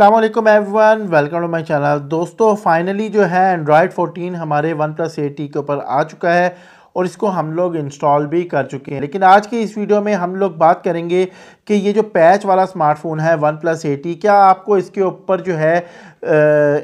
Aslam everyone welcome to my channel दोस्तों finally जो है एंड्रॉयड 14 हमारे वन प्लस एटी के ऊपर आ चुका है और इसको हम लोग इंस्टॉल भी कर चुके हैं लेकिन आज की इस वीडियो में हम लोग बात करेंगे कि ये जो पैच वाला स्मार्टफोन है वन प्लस एटी क्या आपको इसके ऊपर जो है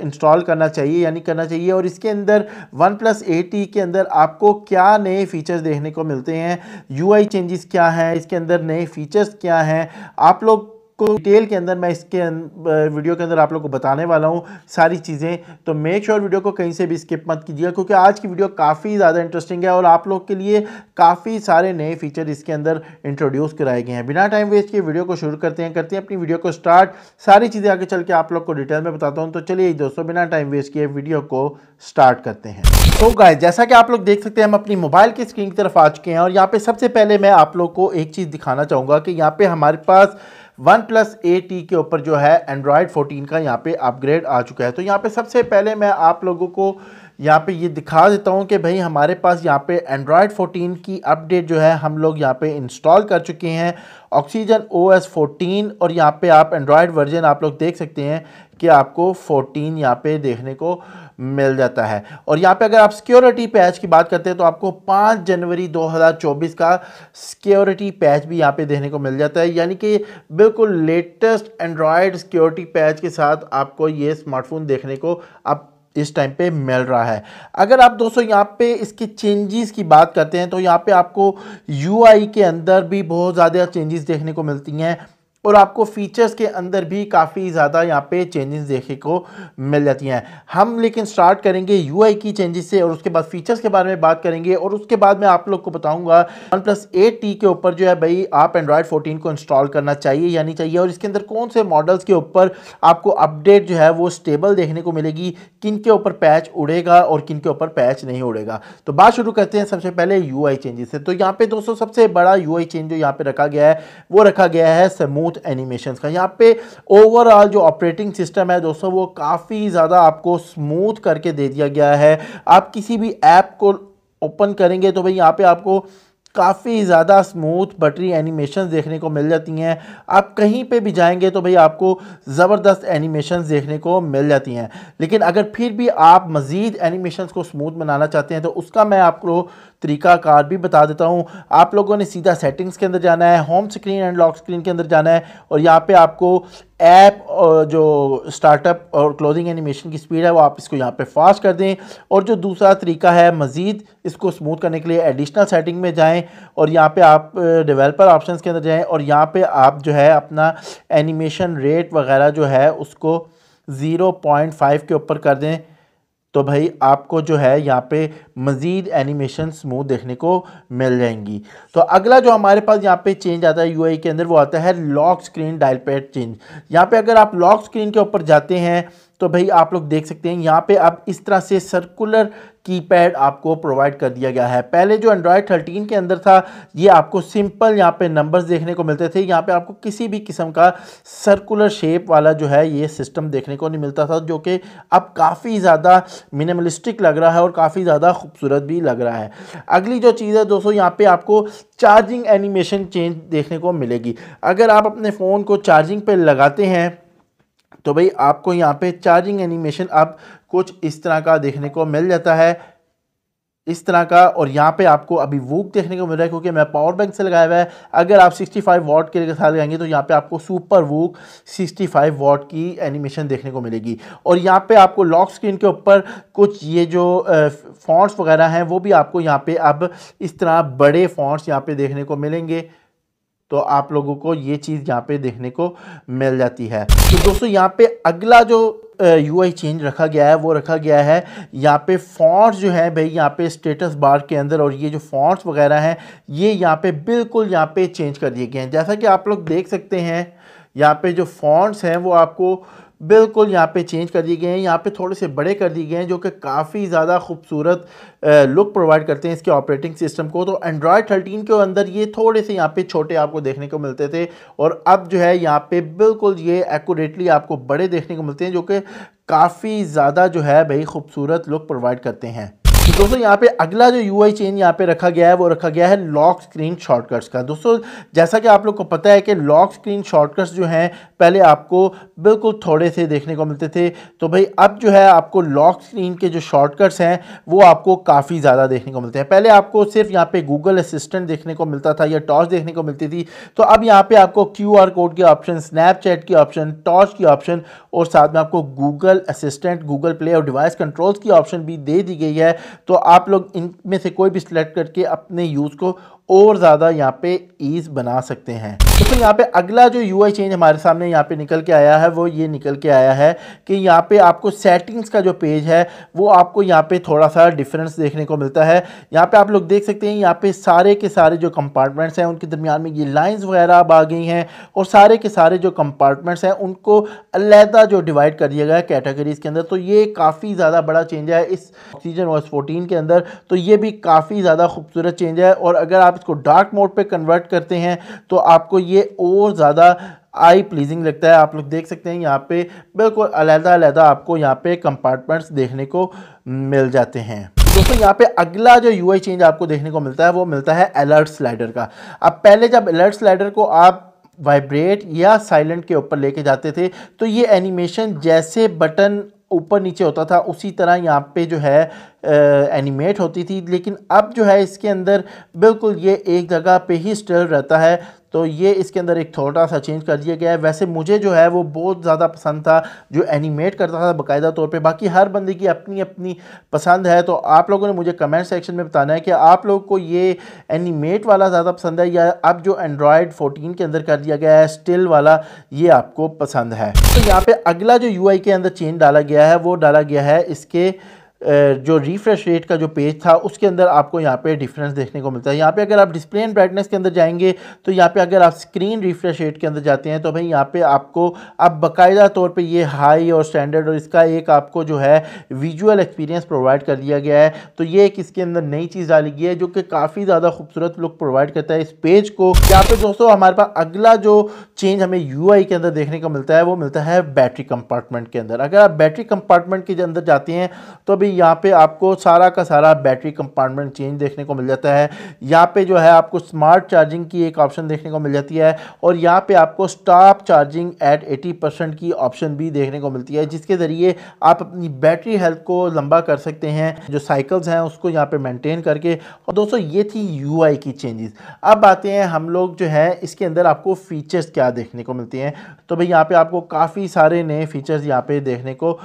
इंस्टॉल करना चाहिए यानी करना चाहिए और इसके अंदर वन प्लस एट के अंदर आपको क्या नए फीचर्स देखने को मिलते हैं यू चेंजेस क्या हैं इसके अंदर नए फीचर्स क्या हैं आप लोग को डिटेल के अंदर मैं इसके वीडियो अं-, के अंदर आप लोग को बताने वाला हूँ सारी चीज़ें तो मेक श्योर sure वीडियो को कहीं से भी स्किप मत कीजिएगा क्योंकि आज की वीडियो काफ़ी ज़्यादा इंटरेस्टिंग है और आप लोग के लिए काफ़ी सारे नए फीचर इसके अंदर इंट्रोड्यूस कराए गए हैं बिना टाइम वेस्ट किए वीडियो को शुरू करते हैं करते हैं अपनी वीडियो को स्टार्ट सारी चीज़ें आगे चल के आप लोग को डिटेल में बताता हूँ तो चलिए दोस्तों बिना टाइम वेस्ट किए वीडियो को स्टार्ट करते हैं तो गाय जैसा कि आप लोग देख सकते हैं हम अपनी मोबाइल की स्क्रीन की तरफ आ चुके हैं और यहाँ पर सबसे पहले मैं आप लोग को एक चीज़ दिखाना चाहूँगा कि यहाँ पर हमारे पास वन प्लस ए टी के ऊपर जो है एंड्रॉयड 14 का यहाँ पे अपग्रेड आ चुका है तो यहाँ पे सबसे पहले मैं आप लोगों को यहाँ पे ये दिखा देता हूँ कि भाई हमारे पास यहाँ पे एंड्रॉयड 14 की अपडेट जो है हम लोग यहाँ पे इंस्टॉल कर चुके हैं ऑक्सीजन ओ एस और यहाँ पे आप एंड्रॉयड वर्जन आप लोग देख सकते हैं कि आपको 14 यहाँ पे देखने को मिल जाता है और यहाँ पे अगर आप सिक्योरिटी पैच की बात करते हैं तो आपको 5 जनवरी 2024 का सिक्योरिटी पैच भी यहाँ पे देखने को मिल जाता है यानी कि बिल्कुल लेटेस्ट एंड्रॉयड सिक्योरिटी पैच के साथ आपको ये स्मार्टफोन देखने को आप इस टाइम पे मिल रहा है अगर आप दोस्तों यहाँ पे इसके चेंजेस की बात करते हैं तो यहाँ पे आपको यूआई के अंदर भी बहुत ज़्यादा चेंजेस देखने को मिलती हैं और आपको फीचर्स के अंदर भी काफ़ी ज़्यादा यहाँ पे चेंजेस देखने को मिल जाती हैं हम लेकिन स्टार्ट करेंगे यूआई की चेंजेस से और उसके बाद फीचर्स के बारे में बात करेंगे और उसके बाद मैं आप लोग को बताऊंगा वन प्लस एट टी के ऊपर जो है भाई आप एंड्रॉयड फोर्टीन को इंस्टॉल करना चाहिए या नहीं चाहिए और इसके अंदर कौन से मॉडल्स के ऊपर आपको अपडेट जो है वो स्टेबल देखने को मिलेगी किन के ऊपर पैच उड़ेगा और किन के ऊपर पैच नहीं उड़ेगा तो बात शुरू करते हैं सबसे पहले यू चेंजेस से तो यहाँ पे दोस्तों सबसे बड़ा यू चेंज जो यहाँ पर रखा गया है वो रखा गया है समूह स्मूथ एनिमेशन का यहाँ पे ओवरऑल जो ऑपरेटिंग सिस्टम है दोस्तों वो काफ़ी ज़्यादा आपको स्मूथ करके दे दिया गया है आप किसी भी ऐप को ओपन करेंगे तो भाई यहाँ पे आपको काफ़ी ज़्यादा स्मूथ बटरी एनिमेशन देखने को मिल जाती हैं आप कहीं पे भी जाएंगे तो भाई आपको ज़बरदस्त एनिमेशन देखने को मिल जाती हैं लेकिन अगर फिर भी आप मज़ीद एनिमेशन को स्मूथ बनाना चाहते हैं तो उसका मैं आपको तरीकाकार भी बता देता हूँ आप लोगों ने सीधा सेटिंग्स के अंदर जाना है home screen and lock screen के अंदर जाना है और यहाँ पे आपको ऐप और जो स्टार्टअप और क्लोजिंग एनिमेशन की स्पीड है वो आप इसको यहाँ पे फास्ट कर दें और जो दूसरा तरीका है मज़ीद इसको स्मूथ करने के लिए एडिशनल सेटिंग में जाएं और यहाँ पे आप डेवलपर ऑप्शंस के अंदर जाएं और यहाँ पे आप जो है अपना एनिमेशन रेट वगैरह जो है उसको ज़ीरो पॉइंट फाइव के ऊपर कर दें तो भाई आपको जो है यहाँ पे मज़ीद एनिमेशन स्मूथ देखने को मिल जाएंगी तो अगला जो हमारे पास यहाँ पे चेंज आता है यूआई के अंदर वो आता है lock screen dial pad change यहाँ पे अगर आप लॉक स्क्रीन के ऊपर जाते हैं तो भाई आप लोग देख सकते हैं यहाँ पे अब इस तरह से सर्कुलर कीपैड आपको प्रोवाइड कर दिया गया है पहले जो एंड्रॉयड 13 के अंदर था ये आपको सिंपल यहाँ पे नंबर्स देखने को मिलते थे यहाँ पे आपको किसी भी किस्म का सर्कुलर शेप वाला जो है ये सिस्टम देखने को नहीं मिलता था जो कि अब काफ़ी ज़्यादा मिनिमलिस्टिक लग रहा है और काफ़ी ज़्यादा खूबसूरत भी लग रहा है अगली जो चीज़ है दोस्तों यहाँ पर आपको चार्जिंग एनिमेशन चेंज देखने को मिलेगी अगर आप अपने फ़ोन को चार्जिंग पर लगाते हैं तो भाई आपको यहाँ पे चार्जिंग एनिमेशन अब कुछ इस तरह का देखने को मिल जाता है इस तरह का और यहाँ पे आपको अभी वूक देखने को मिल रहा है क्योंकि मैं पावर बैंक से लगाया हुआ है अगर आप 65 वॉट के साथ लगाएंगे तो यहाँ पे आपको सुपर वूक 65 वॉट की एनिमेशन देखने को मिलेगी और यहाँ पे आपको लॉक स्क्रीन के ऊपर कुछ ये जो फॉन्ट्स वगैरह हैं वो भी आपको यहाँ पे अब इस तरह बड़े फॉन्ट्स यहाँ पे देखने को मिलेंगे तो आप लोगों को ये चीज़ यहाँ पे देखने को मिल जाती है तो दोस्तों यहाँ पे अगला जो यू आई चेंज रखा गया है वो रखा गया है यहाँ पे फॉन्ट्स जो है भाई यहाँ पे स्टेटस बार के अंदर और ये जो फॉन्ट्स वगैरह हैं ये यहाँ पे बिल्कुल यहाँ पे चेंज कर दिए गए हैं जैसा कि आप लोग देख सकते हैं यहाँ पे जो फॉन्ट्स हैं वो आपको बिल्कुल यहाँ पे चेंज कर दिए गए हैं यहाँ पे थोड़े से बड़े कर दिए गए हैं जो कि काफ़ी ज़्यादा खूबसूरत लुक प्रोवाइड करते हैं इसके ऑपरेटिंग सिस्टम को तो एंड्रॉयड थर्टीन के अंदर ये थोड़े से यहाँ पे छोटे आपको देखने को मिलते थे और अब जो है यहाँ पे बिल्कुल ये एक्यूरेटली आपको बड़े देखने को मिलते हैं जो कि काफ़ी ज़्यादा जो है भाई खूबसूरत लुक प्रोवाइड करते हैं दोस्तों यहाँ पे अगला जो यू आई चेंज यहाँ पे रखा गया है वो रखा गया है लॉक स्क्रीन शॉर्टकट्स का दोस्तों जैसा कि आप लोग को पता है कि लॉक स्क्रीन शॉर्टकट्स जो हैं पहले आपको बिल्कुल थोड़े से देखने को मिलते थे तो भाई अब जो है आपको लॉक स्क्रीन के जो शॉर्टकट्स हैं वो आपको काफ़ी ज़्यादा देखने को मिलते हैं पहले आपको सिर्फ यहाँ पे गूगल असिस्टेंट देखने को मिलता था या टॉर्च देखने को मिलती थी तो अब यहाँ पे आपको क्यू कोड के ऑप्शन स्नैपचैट के ऑप्शन टॉर्च की ऑप्शन और साथ में आपको गूगल असिस्टेंट गूगल प्ले और डिवाइस कंट्रोल्स की ऑप्शन भी दे दी गई है तो आप लोग इनमें से कोई भी सिलेक्ट करके अपने यूज़ को और ज़्यादा यहाँ पे ईज बना सकते हैं तो फिर यहाँ पे अगला जो यू चेंज हमारे सामने यहाँ पे निकल के आया है वो ये निकल के आया है कि यहाँ पे आपको सेटिंग्स का जो पेज है वो आपको यहाँ पे थोड़ा सा डिफरेंस देखने को मिलता है यहाँ पे आप लोग देख सकते हैं यहाँ पे सारे के सारे जो कंपार्टमेंट्स हैं उनके दरमियान में ये लाइन्स वगैरह अब आ गई हैं और सारे के सारे जो कंपार्टमेंट्स हैं उनको अलहदा जो डिवाइड कर दिया गया है कैटेगरीज़ के अंदर तो ये काफ़ी ज़्यादा बड़ा चेंज है इस सीजन ओएस फोर्टीन के अंदर तो ये भी काफ़ी ज़्यादा खूबसूरत चेंज है और अगर आप इसको डार्क मोड पे कन्वर्ट करते हैं तो आपको ये और ज़्यादा आई प्लीजिंग लगता है आप लोग देख सकते हैं यहाँ पे बिल्कुल अलहदा अलहदा आपको यहाँ पे कंपार्टमेंट्स देखने को मिल जाते हैं दोस्तों यहाँ पे अगला जो यूआई चेंज आपको देखने को मिलता है वो मिलता है अलर्ट स्लाइडर का अब पहले जब अलर्ट स्लाइडर को आप वाइब्रेट या साइलेंट के ऊपर लेके जाते थे तो ये एनिमेशन जैसे बटन ऊपर नीचे होता था उसी तरह यहाँ पे जो है एनिमेट होती थी लेकिन अब जो है इसके अंदर बिल्कुल ये एक जगह पे ही स्टिल रहता है तो ये इसके अंदर एक थोड़ा सा चेंज कर दिया गया है वैसे मुझे जो है वो बहुत ज़्यादा पसंद था जो एनिमेट करता था बाकायदा तौर पे बाकी हर बंदे की अपनी अपनी पसंद है तो आप लोगों ने मुझे कमेंट सेक्शन में बताना है कि आप लोग को ये एनिमेट वाला ज़्यादा पसंद है या अब जो एंड्रॉयड फोर्टीन के अंदर कर दिया गया है स्टिल वाला ये आपको पसंद है तो यहाँ पर अगला जो यू के अंदर चेंज डाला गया है वो डाला गया है इसके जो रिफ्रेश रेट का जो पेज था उसके अंदर आपको यहाँ पे डिफरेंस देखने को मिलता है यहाँ पे अगर आप डिस्प्ले एंड ब्राइटनेस के अंदर जाएंगे तो यहाँ पे अगर आप स्क्रीन रिफ्रेश रेट के अंदर जाते हैं तो भाई यहाँ पे आपको आप बाकायदा तौर पे ये हाई और स्टैंडर्ड और इसका एक आपको जो है विजुअल एक्सपीरियंस प्रोवाइड कर दिया गया है तो ये एक इसके अंदर नई चीज़ डाली गई है जो कि काफ़ी ज़्यादा खूबसूरत लुक प्रोवाइड करता है इस पेज को यहाँ पर दोस्तों हमारे पास अगला जो चेंज हमें यू के अंदर देखने को मिलता है वो मिलता है बैटरी कंपार्टमेंट के अंदर अगर आप बैटरी कंपार्टमेंट के अंदर जाते हैं तो अभी भी यहाँ पे आपको सारा का सारा बैटरी कंपार्टमेंट चेंज देखने को मिल जाता है यहाँ पे जो है आपको स्मार्ट चार्जिंग की एक ऑप्शन देखने को मिल जाती है और यहाँ पे आपको stop charging at eighty percent की ऑप्शन भी देखने को मिलती है जिसके ज़रिए आप अपनी बैटरी हेल्थ को लंबा कर सकते हैं जो साइकिल्स हैं उसको यहाँ पर मैंटेन करके और दोस्तों ये थी यू की चेंजेस अब आते हैं हम लोग जो है इसके अंदर आपको फ़ीचर्स क्या देखने को मिलते हैं तो भाई यहाँ पर आपको काफ़ी सारे नए फीचर्स यहाँ पर देखने को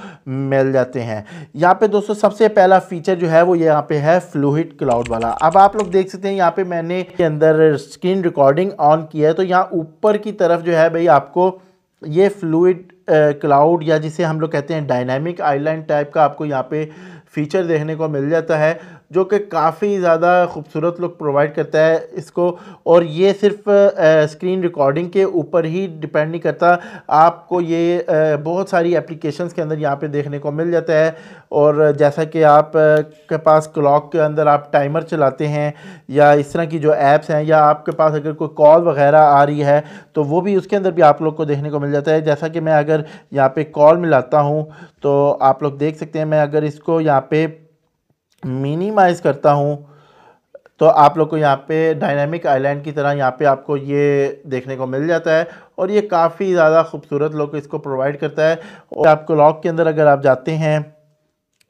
मिल जाते हैं यहाँ पे दोस्तों तो सबसे पहला फीचर जो है वो यहाँ पे है फ्लूहिट क्लाउड वाला अब आप लोग देख सकते हैं यहाँ पे मैंने के अंदर स्क्रीन रिकॉर्डिंग ऑन किया है तो यहाँ ऊपर की तरफ जो है भाई आपको ये फ्लूड क्लाउड या जिसे हम लोग कहते हैं डायनामिक आइलैंड टाइप का आपको यहाँ पे फीचर देखने को मिल जाता है जो कि काफ़ी ज़्यादा खूबसूरत लुक प्रोवाइड करता है इसको और ये सिर्फ स्क्रीन रिकॉर्डिंग के ऊपर ही डिपेंड नहीं करता आपको ये आ, बहुत सारी एप्लीकेशंस के अंदर यहाँ पे देखने को मिल जाता है और जैसा कि आप के पास क्लॉक के अंदर आप टाइमर चलाते हैं या इस तरह की जो एप्स हैं या आपके पास अगर कोई कॉल वगैरह आ रही है तो वो भी उसके अंदर भी आप लोग को देखने को मिल जाता है जैसा कि मैं अगर यहाँ पर कॉल मिलाता हूँ तो आप लोग देख सकते हैं मैं अगर इसको यहाँ पर मिनिमाइज़ करता हूँ तो आप लोग को यहाँ पे डायनामिक आइलैंड की तरह यहाँ पे आपको ये देखने को मिल जाता है और ये काफ़ी ज़्यादा खूबसूरत लोग इसको प्रोवाइड करता है और आप क्लॉक के अंदर अगर आप जाते हैं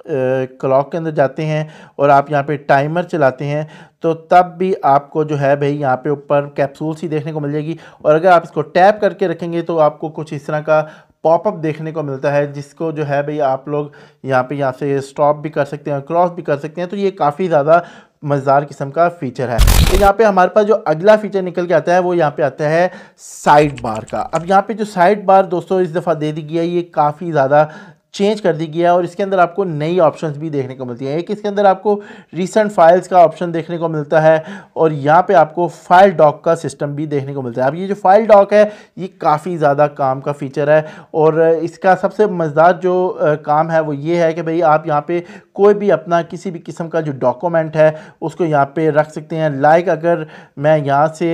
क्लॉक के अंदर जाते हैं और आप यहाँ पे टाइमर चलाते हैं तो तब भी आपको जो है भाई यहाँ पे ऊपर कैप्सूल सी देखने को मिल जाएगी और अगर आप इसको टैप करके रखेंगे तो आपको कुछ इस तरह का पॉपअप देखने को मिलता है जिसको जो है भाई आप लोग यहाँ पे यहाँ से स्टॉप भी कर सकते हैं क्रॉस भी कर सकते हैं तो ये काफ़ी ज़्यादा मज़ेदार किस्म का फीचर है तो यहाँ पे हमारे पास जो अगला फीचर निकल के आता है वो यहाँ पे आता है साइड बार का अब यहाँ पे जो साइड बार दोस्तों इस दफ़ा दे दी गई है ये काफ़ी ज़्यादा चेंज कर दी गई है और इसके अंदर आपको नई ऑप्शंस भी देखने को मिलती हैं एक इसके अंदर आपको रीसेंट फाइल्स का ऑप्शन देखने को मिलता है और यहाँ पे आपको फाइल डॉक का सिस्टम भी देखने को मिलता है अब ये जो फाइल डॉक है ये काफ़ी ज़्यादा काम का फीचर है और इसका सबसे मजदार जो काम है वो ये है कि भाई आप यहाँ पर कोई भी अपना किसी भी किस्म का जो डॉक्यूमेंट है उसको यहाँ पर रख सकते हैं लाइक अगर मैं यहाँ से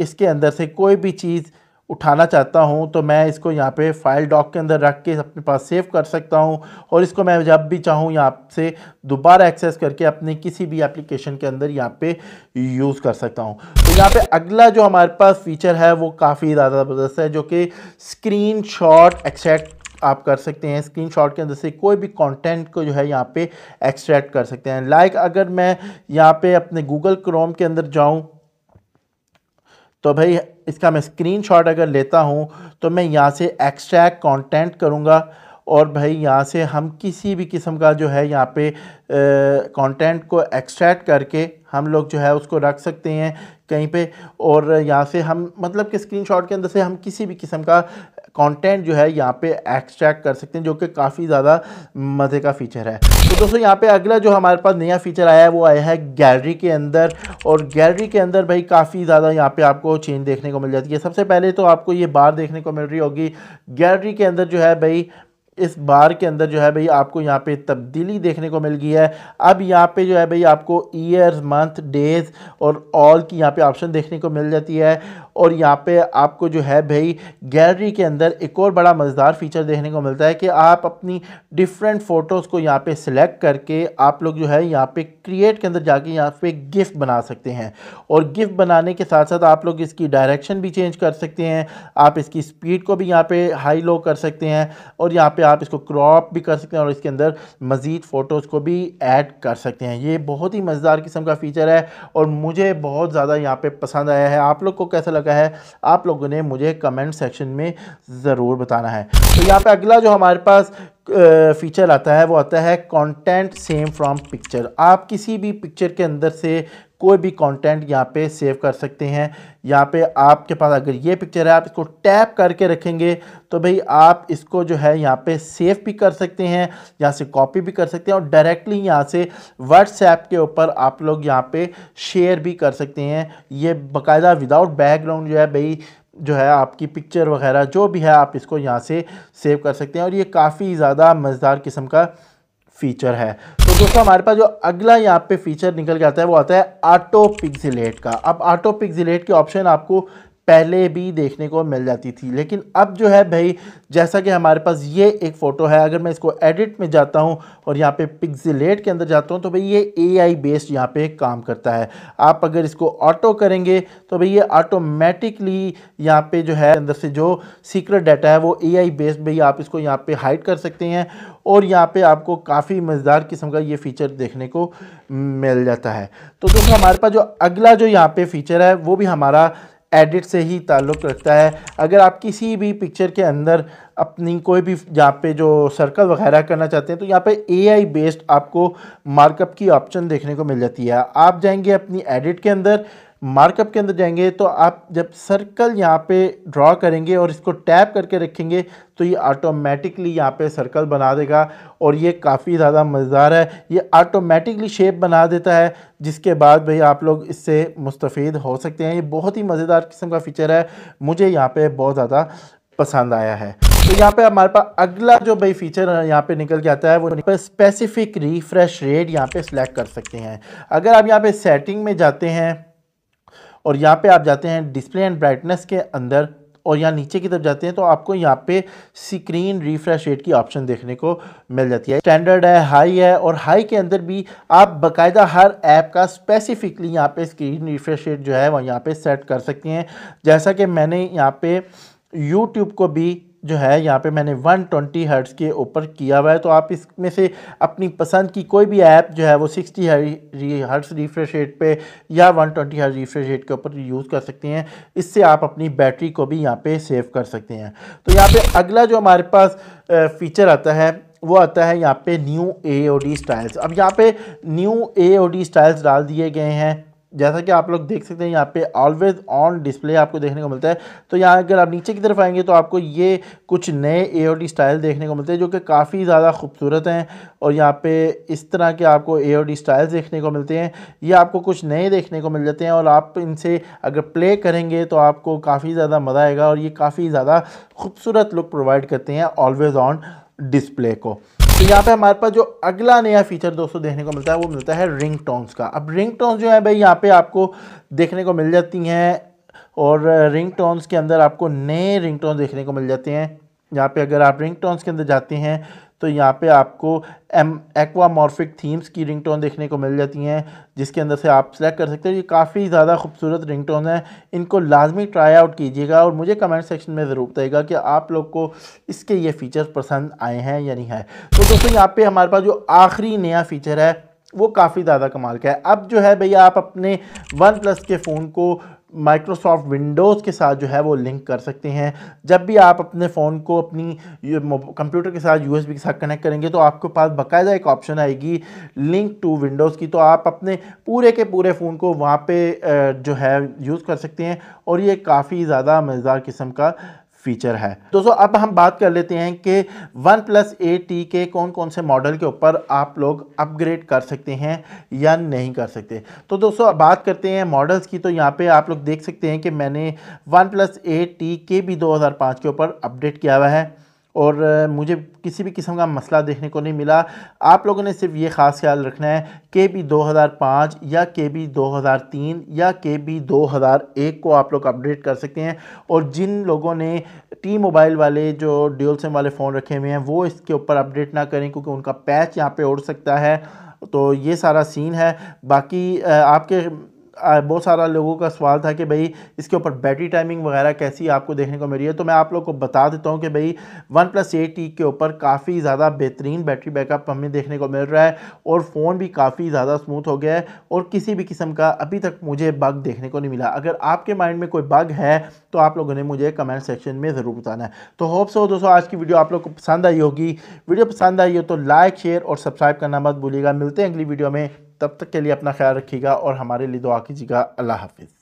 इसके अंदर से कोई भी चीज़ उठाना चाहता हूँ तो मैं इसको यहाँ पे फाइल डॉक के अंदर रख के अपने पास सेव कर सकता हूँ और इसको मैं जब भी चाहूँ यहाँ से दोबारा एक्सेस करके अपने किसी भी एप्लीकेशन के अंदर यहाँ पे यूज़ कर सकता हूँ तो यहाँ पे अगला जो हमारे पास फीचर है वो काफ़ी ज़्यादा ज़बरदस्त है जो कि स्क्रीन शॉट एक्सेट आप कर सकते हैं शॉट के अंदर से कोई भी कंटेंट को जो है यहाँ पे एक्सट्रैक्ट कर सकते हैं लाइक like अगर मैं यहाँ पे अपने गूगल क्रोम के अंदर जाऊँ तो भाई इसका मैं स्क्रीनशॉट अगर लेता हूँ तो मैं यहाँ से एक्सट्रैक्ट कंटेंट करूँगा और भाई यहाँ से हम किसी भी किस्म का जो है यहाँ पे कंटेंट को एक्सट्रैक्ट करके हम लोग जो है उसको रख सकते हैं कहीं पे और यहाँ से हम मतलब कि स्क्रीनशॉट के अंदर से हम किसी भी किस्म का कंटेंट जो है यहाँ पे एक्सट्रैक्ट कर सकते हैं जो कि काफ़ी ज़्यादा मज़े का फीचर है तो दोस्तों यहाँ पे अगला जो हमारे पास नया फीचर आया है वो आया है गैलरी के अंदर और गैलरी के अंदर भाई काफ़ी ज़्यादा यहाँ पे आपको चेंज देखने को मिल जाती है सबसे पहले तो आपको ये बार देखने को मिल रही होगी गैलरी के अंदर जो है भाई इस बार के अंदर जो है भाई आपको यहाँ पे तब्दीली देखने को मिल गई है अब यहाँ पे जो है भाई आपको ईयर मंथ डेज और ऑल की यहाँ पे ऑप्शन देखने को मिल जाती है और यहाँ पे आपको जो है भाई गैलरी के अंदर एक और बड़ा मज़ेदार फीचर देखने को मिलता है कि आप अपनी डिफरेंट फ़ोटोज़ को यहाँ पे सिलेक्ट करके आप लोग जो है यहाँ पे क्रिएट के अंदर जाके यहाँ पे गिफ्ट बना सकते हैं और गिफ्ट बनाने के साथ साथ आप लोग इसकी डायरेक्शन भी चेंज कर सकते हैं आप इसकी स्पीड को भी यहाँ पर हाई लो कर सकते हैं और यहाँ पर आप इसको क्रॉप भी कर सकते हैं और इसके अंदर मज़ीद फ़ोटोज़ को भी ऐड कर सकते हैं ये बहुत ही मज़ेदार किस्म का फ़ीचर है और मुझे बहुत ज़्यादा यहाँ पर पसंद आया है आप लोग को कैसा का है आप लोगों ने मुझे कमेंट सेक्शन में ज़रूर बताना है तो यहाँ पे अगला जो हमारे पास फ़ीचर आता है वो आता है कंटेंट सेम फ्रॉम पिक्चर आप किसी भी पिक्चर के अंदर से कोई भी कंटेंट यहाँ पे सेव कर सकते हैं यहाँ पे आपके पास अगर ये पिक्चर है आप इसको टैप करके रखेंगे तो भाई आप इसको जो है यहाँ पे सेव भी कर सकते हैं यहाँ से कॉपी भी कर सकते हैं और डायरेक्टली यहाँ से व्हाट्सएप के ऊपर आप लोग यहाँ पे शेयर भी कर सकते हैं ये बाकायदा विदाउट बैकग्राउंड जो है भाई जो है आपकी पिक्चर वगैरह जो भी है आप इसको यहाँ से सेव कर सकते हैं और ये काफ़ी ज़्यादा मज़ेदार किस्म का फीचर है दोस्तों हमारे पास जो अगला यहाँ पे फीचर निकल के आता है वो आता है ऑटो पिक्सिलेट का अब ऑटो पिक्सिलेट के ऑप्शन आपको पहले भी देखने को मिल जाती थी लेकिन अब जो है भाई जैसा कि हमारे पास ये एक फ़ोटो है अगर मैं इसको एडिट में जाता हूँ और यहाँ पे पिक्सलेट के अंदर जाता हूँ तो भाई ये एआई बेस्ड यहाँ पे काम करता है आप अगर इसको ऑटो करेंगे तो भाई ये ऑटोमेटिकली यहाँ पे जो है अंदर से जो सीक्रेट डाटा है वो आई बेस्ड भाई आप इसको यहाँ पर हाइड कर सकते हैं और यहाँ पर आपको काफ़ी मज़ेदार किस्म का ये फीचर देखने को मिल जाता है तो दोस्तों हमारे पास जो अगला जो यहाँ पर फीचर है वो भी हमारा एडिट से ही ताल्लुक़ रखता है अगर आप किसी भी पिक्चर के अंदर अपनी कोई भी यहाँ पे जो सर्कल वगैरह करना चाहते हैं तो यहाँ पे एआई बेस्ड आपको मार्कअप की ऑप्शन देखने को मिल जाती है आप जाएंगे अपनी एडिट के अंदर मार्कअप के अंदर जाएंगे तो आप जब सर्कल यहाँ पे ड्रॉ करेंगे और इसको टैप करके रखेंगे तो ये ऑटोमेटिकली यहाँ पे सर्कल बना देगा और ये काफ़ी ज़्यादा मज़ेदार है ये ऑटोमेटिकली शेप बना देता है जिसके बाद भाई आप लोग इससे मुस्तफ़ हो सकते हैं ये बहुत ही मज़ेदार किस्म का फ़ीचर है मुझे यहाँ पर बहुत ज़्यादा पसंद आया है तो यहाँ पे हमारे पास अगला जो भाई फीचर यहाँ पे निकल के आता है वो पर स्पेसिफिक रिफ्रेश रेट यहाँ पे सिलेक्ट कर सकते हैं अगर आप यहाँ पे सेटिंग में जाते हैं और यहाँ पे आप जाते हैं डिस्प्ले एंड ब्राइटनेस के अंदर और यहाँ नीचे की तरफ जाते हैं तो आपको यहाँ पे स्क्रीन रिफ्रेश रेट की ऑप्शन देखने को मिल जाती है स्टैंडर्ड है हाई है और हाई के अंदर भी आप बकायदा हर ऐप का स्पेसिफिकली यहाँ पे स्क्रीन रिफ्रेश रेट जो है वह यहाँ पे सेट कर सकते हैं जैसा कि मैंने यहाँ पे यूट्यूब को भी जो है यहाँ पे मैंने 120 ट्वेंटी हर्ट्स के ऊपर किया हुआ है तो आप इसमें से अपनी पसंद की कोई भी ऐप जो है वो 60 हर्ट्स रिफ्रेश रेट पे या 120 ट्वेंटी हर्ट रिफ्रेश रेट के ऊपर यूज़ कर सकते हैं इससे आप अपनी बैटरी को भी यहाँ पे सेव कर सकते हैं तो यहाँ पे अगला जो हमारे पास फीचर आता है वो आता है यहाँ पे न्यू ए स्टाइल्स अब यहाँ पे न्यू ए स्टाइल्स डाल दिए गए हैं जैसा कि आप लोग देख सकते हैं यहाँ पे ऑलवेज ऑन डिस्प्ले आपको देखने को मिलता है तो यहाँ अगर आप नीचे की तरफ आएंगे तो आपको ये कुछ नए ए स्टाइल देखने को मिलते हैं जो कि काफ़ी ज़्यादा खूबसूरत हैं और यहाँ पे इस तरह के आपको ए स्टाइल्स देखने को मिलते हैं ये आपको कुछ नए देखने को मिल जाते हैं और आप इनसे अगर प्ले करेंगे तो आपको काफ़ी ज़्यादा मज़ा आएगा और ये काफ़ी ज़्यादा खूबसूरत लुक प्रोवाइड करते हैं ऑलवेज़ ऑन डिस्प्ले को यहाँ पे हमारे पास जो अगला नया फीचर दोस्तों देखने को मिलता है वो मिलता है रिंग टोन्स का अब रिंग टोन्स जो है भाई यहाँ पे आपको देखने को मिल जाती हैं और रिंग टोन्स के अंदर आपको नए रिंग टोन देखने को मिल जाते हैं यहाँ पे अगर आप रिंग टोन्स के अंदर जाते हैं तो यहाँ पे आपको एम एक्वामॉर्फिक थीम्स की रिंगटोन देखने को मिल जाती हैं जिसके अंदर से आप सेलेक्ट कर सकते हो ये काफ़ी ज़्यादा खूबसूरत रिंगटोन है इनको लाजमी ट्राई आउट कीजिएगा और मुझे कमेंट सेक्शन में ज़रूर बताइएगा कि आप लोग को इसके ये फ़ीचर्स पसंद आए हैं या नहीं है तो दोस्तों यहाँ पर हमारे पास जो आखिरी नया फ़ीचर है वो काफ़ी ज़्यादा कमाल का है अब जो है भैया आप अपने वन प्लस के फ़ोन को माइक्रोसॉफ्ट विंडोज़ के साथ जो है वो लिंक कर सकते हैं जब भी आप अपने फ़ोन को अपनी कंप्यूटर के साथ यूएसबी के साथ कनेक्ट करेंगे तो आपके पास बाकायदा एक ऑप्शन आएगी लिंक टू विंडोज़ की तो आप अपने पूरे के पूरे फ़ोन को वहाँ पे जो है यूज़ कर सकते हैं और ये काफ़ी ज़्यादा मज़ेदार किस्म का फीचर है दोस्तों अब हम बात कर लेते हैं कि वन प्लस ए टी के कौन कौन से मॉडल के ऊपर आप लोग अपग्रेड कर सकते हैं या नहीं कर सकते तो दोस्तों अब बात करते हैं मॉडल्स की तो यहाँ पे आप लोग देख सकते हैं कि मैंने वन प्लस ए टी के भी 2005 के ऊपर अपडेट किया हुआ है और मुझे किसी भी किस्म का मसला देखने को नहीं मिला आप लोगों ने सिर्फ ये ख़ास ख्याल रखना है के बी दो हज़ार पाँच या के बी दो हज़ार तीन या के बी दो हज़ार एक को आप लोग अपडेट कर सकते हैं और जिन लोगों ने टी मोबाइल वाले जो ड्यूल सिम वाले फ़ोन रखे हुए हैं वो इसके ऊपर अपडेट ना करें क्योंकि उनका पैच यहाँ पर उड़ सकता है तो ये सारा सीन है बाकी आपके बहुत सारा लोगों का सवाल था कि भाई इसके ऊपर बैटरी टाइमिंग वगैरह कैसी आपको देखने को मिली है तो मैं आप लोग को बता देता हूँ कि भाई वन प्लस एट के ऊपर काफ़ी ज़्यादा बेहतरीन बैटरी बैकअप हमें देखने को मिल रहा है और फ़ोन भी काफ़ी ज़्यादा स्मूथ हो गया है और किसी भी किस्म का अभी तक मुझे बग देखने को नहीं मिला अगर आपके माइंड में कोई बग है तो आप लोगों ने मुझे कमेंट सेक्शन में ज़रूर बताना है तो होप सो दोस्तों आज की वीडियो आप लोग को पसंद आई होगी वीडियो पसंद आई हो तो लाइक शेयर और सब्सक्राइब करना मत भूलिएगा मिलते हैं अगली वीडियो में तब तक के लिए अपना ख्याल रखिएगा और हमारे लिए दुआ कीजिएगा अल्लाह हाफिज़